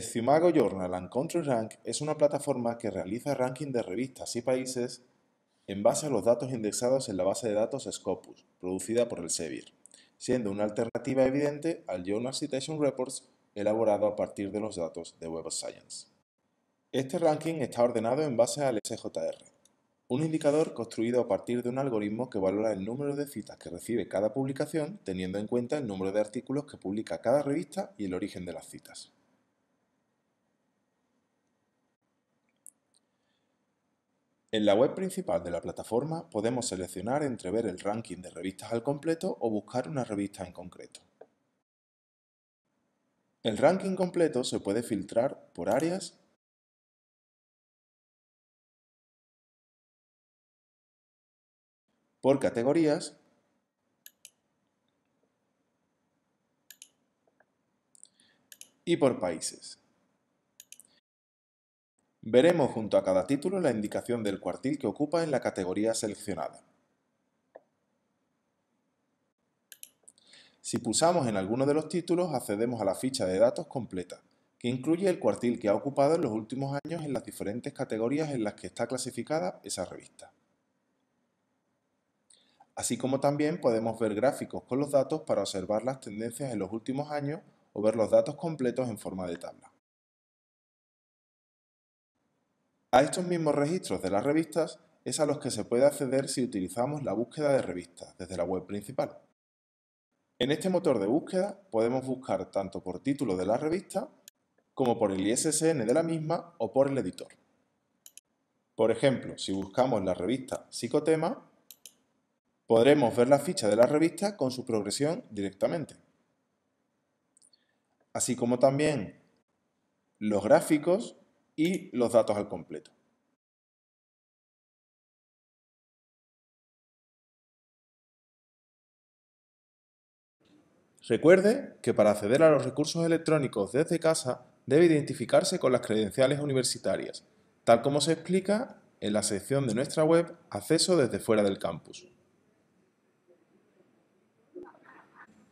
Scimago Journal and Country Rank es una plataforma que realiza ranking de revistas y países en base a los datos indexados en la base de datos Scopus, producida por el SEBIR, siendo una alternativa evidente al Journal Citation Reports elaborado a partir de los datos de Web of Science. Este ranking está ordenado en base al SJR, un indicador construido a partir de un algoritmo que valora el número de citas que recibe cada publicación teniendo en cuenta el número de artículos que publica cada revista y el origen de las citas. En la web principal de la plataforma podemos seleccionar entre ver el ranking de revistas al completo o buscar una revista en concreto. El ranking completo se puede filtrar por áreas, por categorías y por países. Veremos junto a cada título la indicación del cuartil que ocupa en la categoría seleccionada. Si pulsamos en alguno de los títulos, accedemos a la ficha de datos completa, que incluye el cuartil que ha ocupado en los últimos años en las diferentes categorías en las que está clasificada esa revista. Así como también podemos ver gráficos con los datos para observar las tendencias en los últimos años o ver los datos completos en forma de tabla. A estos mismos registros de las revistas es a los que se puede acceder si utilizamos la búsqueda de revistas desde la web principal. En este motor de búsqueda podemos buscar tanto por título de la revista como por el ISSN de la misma o por el editor. Por ejemplo, si buscamos la revista Psicotema, podremos ver la ficha de la revista con su progresión directamente. Así como también los gráficos y los datos al completo. Recuerde que para acceder a los recursos electrónicos desde casa debe identificarse con las credenciales universitarias, tal como se explica en la sección de nuestra web Acceso desde fuera del campus.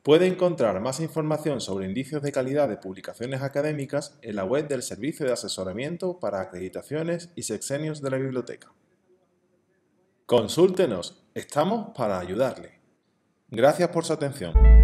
Puede encontrar más información sobre indicios de calidad de publicaciones académicas en la web del Servicio de Asesoramiento para Acreditaciones y Sexenios de la Biblioteca. Consúltenos, estamos para ayudarle. Gracias por su atención.